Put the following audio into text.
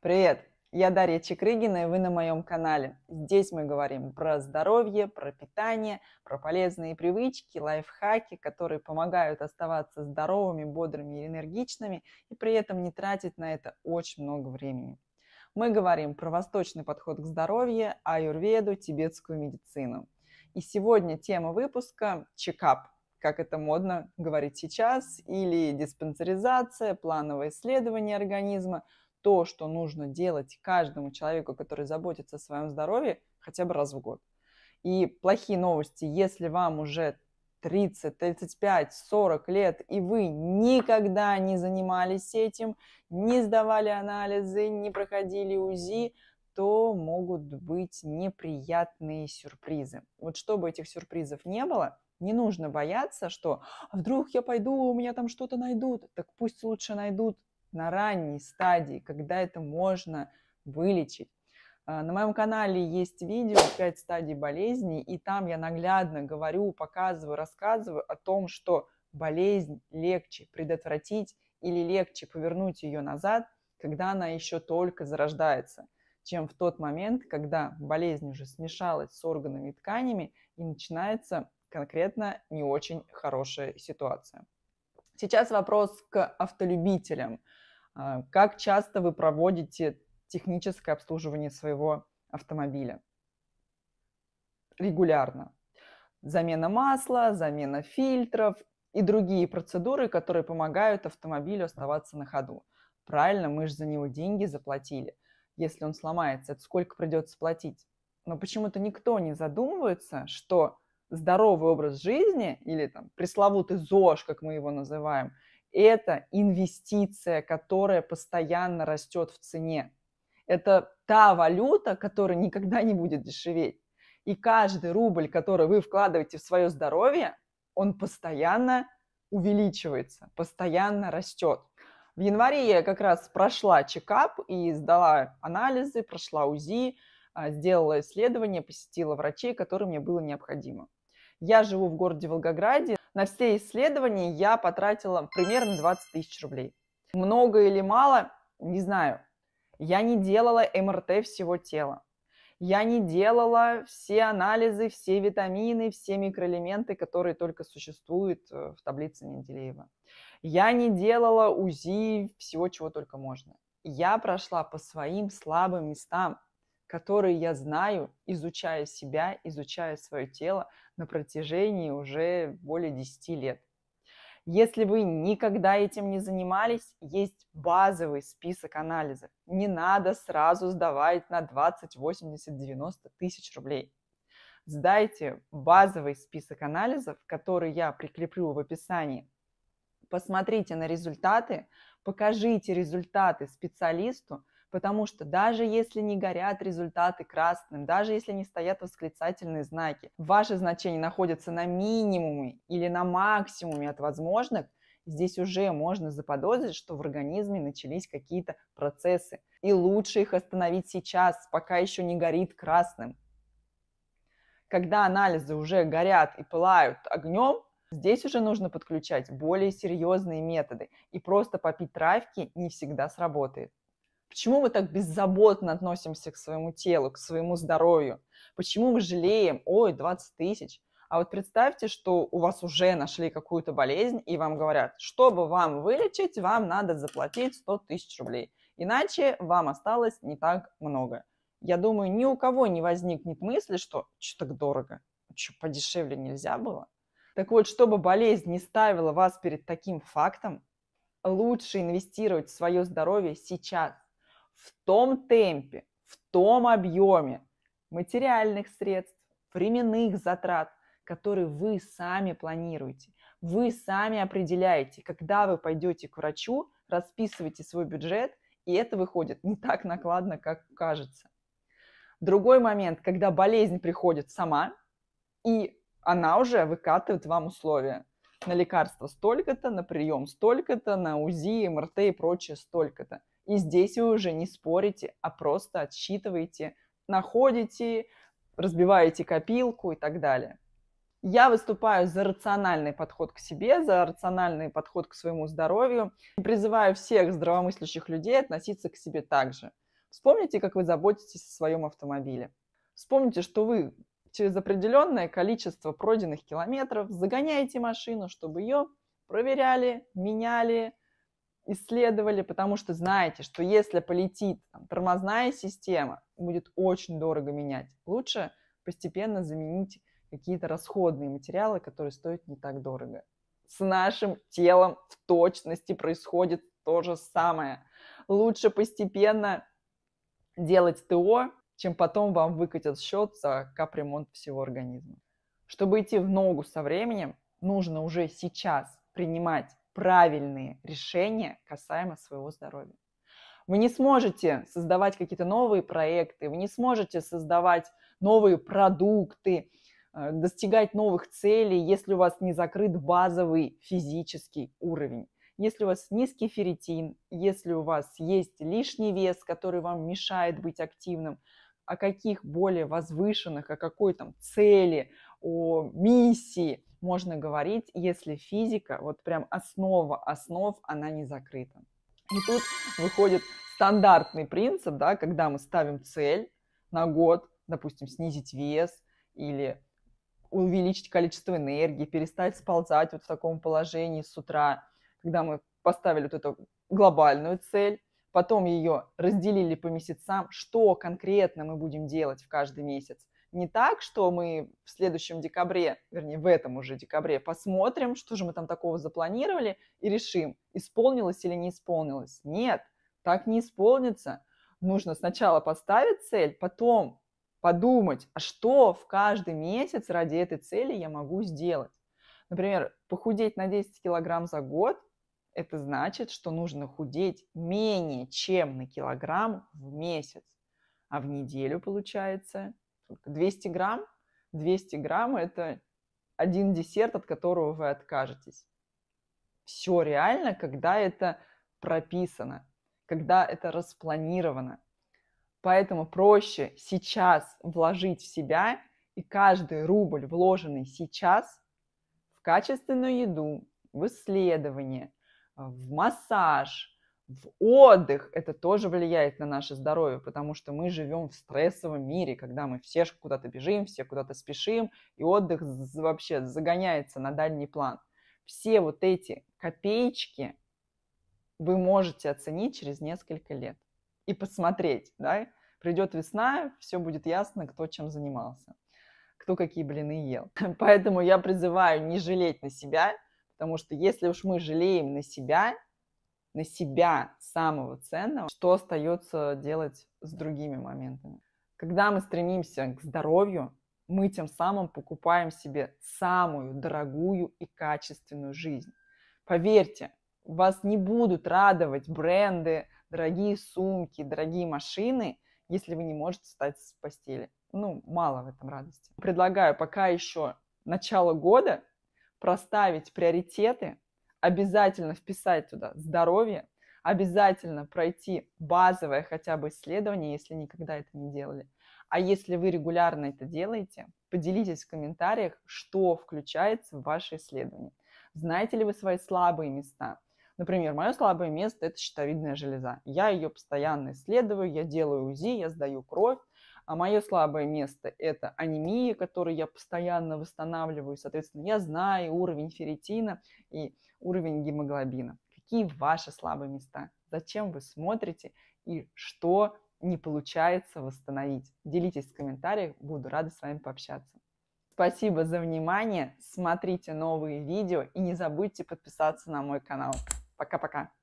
Привет! Я Дарья Чекрыгина, и вы на моем канале. Здесь мы говорим про здоровье, про питание, про полезные привычки, лайфхаки, которые помогают оставаться здоровыми, бодрыми и энергичными, и при этом не тратить на это очень много времени. Мы говорим про восточный подход к здоровью, аюрведу, тибетскую медицину. И сегодня тема выпуска – чекап, как это модно говорить сейчас, или диспансеризация, плановое исследование организма – то, что нужно делать каждому человеку, который заботится о своем здоровье, хотя бы раз в год. И плохие новости, если вам уже 30, 35, 40 лет, и вы никогда не занимались этим, не сдавали анализы, не проходили УЗИ, то могут быть неприятные сюрпризы. Вот чтобы этих сюрпризов не было, не нужно бояться, что «А вдруг я пойду, у меня там что-то найдут. Так пусть лучше найдут на ранней стадии, когда это можно вылечить. А, на моем канале есть видео 5 стадий болезни, и там я наглядно говорю, показываю, рассказываю о том, что болезнь легче предотвратить или легче повернуть ее назад, когда она еще только зарождается, чем в тот момент, когда болезнь уже смешалась с органами и тканями и начинается конкретно не очень хорошая ситуация. Сейчас вопрос к автолюбителям. А, как часто вы проводите техническое обслуживание своего автомобиля? Регулярно. Замена масла, замена фильтров и другие процедуры, которые помогают автомобилю оставаться на ходу. Правильно, мы же за него деньги заплатили. Если он сломается, это сколько придется платить? Но почему-то никто не задумывается, что здоровый образ жизни или там пресловутый ЗОЖ, как мы его называем, это инвестиция, которая постоянно растет в цене. Это та валюта, которая никогда не будет дешеветь. И каждый рубль, который вы вкладываете в свое здоровье, он постоянно увеличивается, постоянно растет. В январе я как раз прошла чекап и сдала анализы, прошла УЗИ, а, сделала исследование, посетила врачей, которые мне было необходимо. Я живу в городе Волгограде. На все исследования я потратила примерно 20 тысяч рублей. Много или мало, не знаю. Я не делала МРТ всего тела. Я не делала все анализы, все витамины, все микроэлементы, которые только существуют э, в таблице Менделеева. Я не делала УЗИ, всего, чего только можно. Я прошла по своим слабым местам которые я знаю, изучая себя, изучая свое тело на протяжении уже более 10 лет. Если вы никогда этим не занимались, есть базовый список анализов. Не надо сразу сдавать на 20, 80, 90 тысяч рублей. Сдайте базовый список анализов, который я прикреплю в описании. Посмотрите на результаты, покажите результаты специалисту, Потому что даже если не горят результаты красным, даже если не стоят восклицательные знаки, ваши значения находятся на минимуме или на максимуме от возможных, здесь уже можно заподозрить, что в организме начались какие-то процессы. И лучше их остановить сейчас, пока еще не горит красным. Когда анализы уже горят и пылают огнем, здесь уже нужно подключать более серьезные методы. И просто попить травки не всегда сработает. Почему мы так беззаботно относимся к своему телу, к своему здоровью? Почему мы жалеем, ой, 20 тысяч? А вот представьте, что у вас уже нашли какую-то болезнь, и вам говорят, чтобы вам вылечить, вам надо заплатить 100 тысяч рублей. Иначе вам осталось не так много. Я думаю, ни у кого не возникнет мысли, что что так дорого, что подешевле нельзя было. Так вот, чтобы болезнь не ставила вас перед таким фактом, лучше инвестировать в свое здоровье сейчас, в том темпе, в том объеме материальных средств, временных затрат, которые вы сами планируете. Вы сами определяете, когда вы пойдете к врачу, расписываете свой бюджет, и это выходит не так накладно, как кажется. Другой момент, когда болезнь приходит сама, и она уже выкатывает вам условия. На лекарство столько-то, на прием столько-то, на УЗИ, МРТ и прочее столько-то. И здесь вы уже не спорите, а просто отсчитываете, находите, разбиваете копилку и так далее. Я выступаю за рациональный подход к себе, за рациональный подход к своему здоровью и призываю всех здравомыслящих людей относиться к себе так же. Вспомните, как вы заботитесь о своем автомобиле. Вспомните, что вы через определенное количество пройденных километров загоняете машину, чтобы ее проверяли, меняли, исследовали, потому что знаете, что если полетит там, тормозная система, будет очень дорого менять. Лучше постепенно заменить какие-то расходные материалы, которые стоят не так дорого. С нашим телом в точности происходит то же самое. Лучше постепенно делать ТО, чем потом вам выкатят счет за капремонт всего организма. Чтобы идти в ногу со временем, нужно уже сейчас принимать правильные решения касаемо своего здоровья. Вы не сможете создавать какие-то новые проекты, вы не сможете создавать новые продукты, э, достигать новых целей, если у вас не закрыт базовый физический уровень. Если у вас низкий ферритин, если у вас есть лишний вес, который вам мешает быть активным, о каких более возвышенных, о какой там цели, о миссии можно говорить, если физика, вот прям основа основ, она не закрыта. И тут выходит стандартный принцип, да, когда мы ставим цель на год, допустим, снизить вес или увеличить количество энергии, перестать сползать вот в таком положении с утра, когда мы поставили вот эту глобальную цель, потом ее разделили по месяцам, что конкретно мы будем делать в каждый месяц – не так, что мы в следующем декабре, вернее, в этом уже декабре посмотрим, что же мы там такого запланировали и решим, исполнилось или не исполнилось. Нет, так не исполнится. Нужно сначала поставить цель, потом подумать, а что в каждый месяц ради этой цели я могу сделать. Например, похудеть на 10 килограмм за год – это значит, что нужно худеть менее чем на килограмм в месяц, а в неделю получается сколько, 200 грамм. 200 грамм – это один десерт, от которого вы откажетесь. Все реально, когда это прописано, когда это распланировано. Поэтому проще сейчас вложить в себя, и каждый рубль, вложенный сейчас, в качественную еду, в исследование, в массаж – в отдых, это тоже влияет на наше здоровье, потому что мы живем в стрессовом мире, когда мы все куда-то бежим, все куда-то спешим, и отдых вообще загоняется на дальний план. Все вот эти копеечки вы можете оценить через несколько лет и посмотреть, да, придет весна, все будет ясно, кто чем занимался, кто какие блины ел. Поэтому я призываю не жалеть на себя, потому что если уж мы жалеем на себя – на себя самого ценного, что остается делать с другими моментами. Когда мы стремимся к здоровью, мы тем самым покупаем себе самую дорогую и качественную жизнь. Поверьте, вас не будут радовать бренды, дорогие сумки, дорогие машины, если вы не можете встать с постели. Ну, мало в этом радости. Предлагаю пока еще начало года проставить приоритеты, обязательно вписать туда здоровье, обязательно пройти базовое хотя бы исследование, если никогда это не делали. А если вы регулярно это делаете, поделитесь в комментариях, что включается в ваше исследование. Знаете ли вы свои слабые места? Например, мое слабое место – это щитовидная железа. Я ее постоянно исследую, я делаю УЗИ, я сдаю кровь, а мое слабое место – это анемия, которую я постоянно восстанавливаю. Соответственно, я знаю уровень ферритина и уровень гемоглобина. Какие ваши слабые места? Зачем вы смотрите и что не получается восстановить? Делитесь в комментариях, буду рада с вами пообщаться. Спасибо за внимание, смотрите новые видео и не забудьте подписаться на мой канал. Пока-пока!